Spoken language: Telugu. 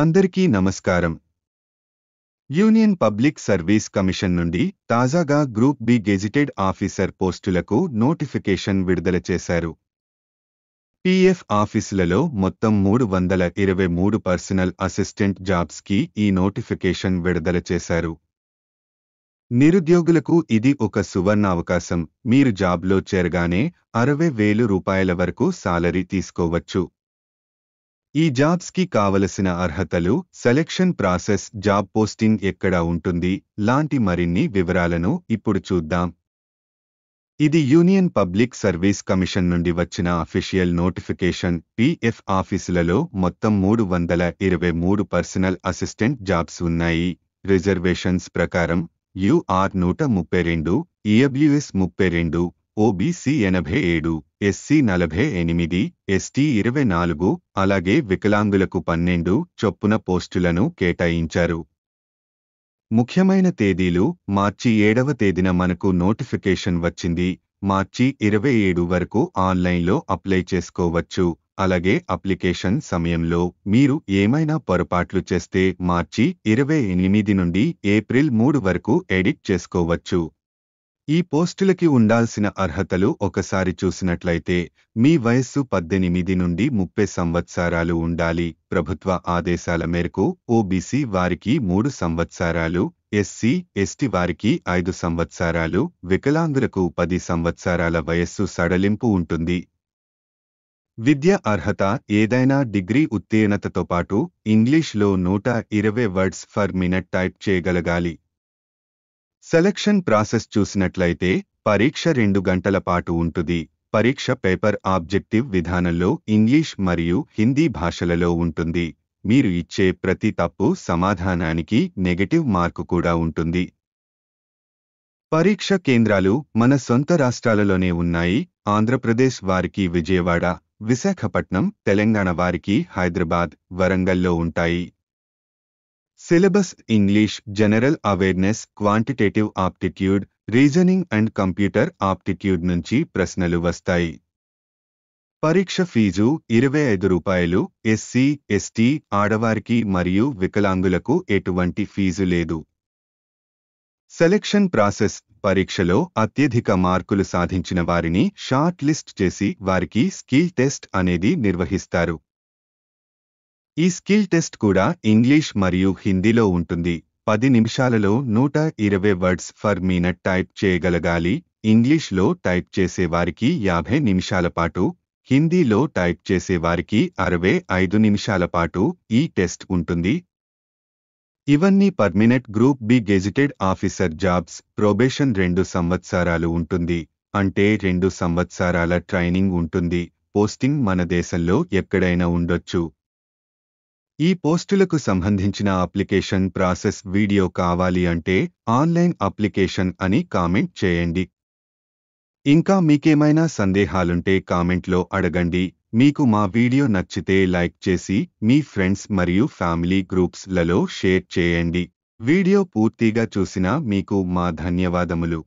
అందరికీ నమస్కారం యూనియన్ పబ్లిక్ సర్వీస్ కమిషన్ నుండి తాజాగా గ్రూప్ బి గెజిటెడ్ ఆఫీసర్ పోస్టులకు నోటిఫికేషన్ విడుదల చేశారు పిఎఫ్ ఆఫీసులలో మొత్తం మూడు వందల ఇరవై మూడు పర్సనల్ అసిస్టెంట్ జాబ్స్కి ఈ నోటిఫికేషన్ విడుదల చేశారు నిరుద్యోగులకు ఇది ఒక సువర్ణ అవకాశం మీరు జాబ్లో చేరగానే అరవై వేలు రూపాయల వరకు సాలరీ తీసుకోవచ్చు ఈ జాబ్స్ కి కావలసిన అర్హతలు సెలెక్షన్ ప్రాసెస్ జాబ్ పోస్టింగ్ ఎక్కడ ఉంటుంది లాంటి మరిన్ని వివరాలను ఇప్పుడు చూద్దాం ఇది యూనియన్ పబ్లిక్ సర్వీస్ కమిషన్ నుండి వచ్చిన అఫీషియల్ నోటిఫికేషన్ పిఎఫ్ ఆఫీసులలో మొత్తం మూడు వందల ఇరవై మూడు పర్సనల్ అసిస్టెంట్ జాబ్స్ ఉన్నాయి రిజర్వేషన్స్ ప్రకారం యూఆర్ నూట ముప్పై రెండు ఈఎబ్ల్యూఎస్ ముప్పై రెండు ఓబీసీ ఎనభై ఏడు ఎస్సీ నలభై ఎనిమిది ఎస్టీ ఇరవై నాలుగు అలాగే వికలాంగులకు పన్నెండు చొప్పున పోస్టులను కేటాయించారు ముఖ్యమైన తేదీలు మార్చి ఏడవ తేదీన మనకు నోటిఫికేషన్ వచ్చింది మార్చి ఇరవై ఏడు వరకు ఆన్లైన్లో అప్లై చేసుకోవచ్చు అలాగే అప్లికేషన్ సమయంలో మీరు ఏమైనా పొరపాట్లు చేస్తే మార్చి ఇరవై ఎనిమిది నుండి ఏప్రిల్ మూడు వరకు ఎడిట్ చేసుకోవచ్చు ఈ పోస్టులకి ఉండాల్సిన అర్హతలు ఒకసారి చూసినట్లయితే మీ వయస్సు పద్దెనిమిది నుండి ముప్పై సంవత్సరాలు ఉండాలి ప్రభుత్వ ఆదేశాల మేరకు ఓబీసీ వారికి మూడు సంవత్సరాలు ఎస్సీ ఎస్టీ వారికి ఐదు సంవత్సరాలు వికలాంగులకు పది సంవత్సరాల వయస్సు సడలింపు ఉంటుంది విద్య అర్హత ఏదైనా డిగ్రీ ఉత్తీర్ణతతో పాటు ఇంగ్లీష్లో నూట ఇరవై వర్డ్స్ ఫర్ మినట్ టైప్ చేయగలగాలి సెలక్షన్ ప్రాసెస్ చూసినట్లయితే పరీక్ష రెండు గంటల పాటు ఉంటుంది పరీక్ష పేపర్ ఆబ్జెక్టివ్ విధానంలో ఇంగ్లీష్ మరియు హిందీ భాషలలో ఉంటుంది మీరు ఇచ్చే ప్రతి తప్పు సమాధానానికి నెగటివ్ మార్కు కూడా ఉంటుంది పరీక్ష కేంద్రాలు మన సొంత రాష్ట్రాలలోనే ఉన్నాయి ఆంధ్రప్రదేశ్ వారికి విజయవాడ విశాఖపట్నం తెలంగాణ వారికి హైదరాబాద్ వరంగల్లో ఉంటాయి syllabus English general awareness quantitative aptitude reasoning and computer aptitude నుంచి ప్రశ్నలు వస్తాయి పరీక్ష ఫీజు ఇరవై ఐదు రూపాయలు ఎస్సీ ఎస్టీ ఆడవారికి మరియు వికలాంగులకు ఎటువంటి ఫీజు లేదు సెలెక్షన్ ప్రాసెస్ పరీక్షలో అత్యధిక మార్కులు సాధించిన వారిని షార్ట్ లిస్ట్ చేసి వారికి స్కిల్ టెస్ట్ అనేది నిర్వహిస్తారు ఈ స్కిల్ టెస్ట్ కూడా ఇంగ్లీష్ మరియు హిందీలో ఉంటుంది పది నిమిషాలలో నూట ఇరవై వర్డ్స్ ఫర్ మీనట్ టైప్ చేయగలగాలి ఇంగ్లీష్లో టైప్ చేసేవారికి యాభై నిమిషాల పాటు హిందీలో టైప్ చేసేవారికి అరవై ఐదు నిమిషాల పాటు ఈ టెస్ట్ ఉంటుంది ఇవన్నీ permanent group B gazetted officer jobs probation రెండు సంవత్సరాలు ఉంటుంది అంటే రెండు సంవత్సరాల ట్రైనింగ్ ఉంటుంది పోస్టింగ్ మన దేశంలో ఎక్కడైనా ఉండొచ్చు ఈ పోస్టులకు సంబంధించిన అప్లికేషన్ ప్రాసెస్ వీడియో కావాలి అంటే ఆన్లైన్ అప్లికేషన్ అని కామెంట్ చేయండి ఇంకా మీకేమైనా సందేహాలుంటే కామెంట్లో అడగండి మీకు మా వీడియో నచ్చితే లైక్ చేసి మీ ఫ్రెండ్స్ మరియు ఫ్యామిలీ గ్రూప్స్లలో షేర్ చేయండి వీడియో పూర్తిగా చూసిన మీకు మా ధన్యవాదములు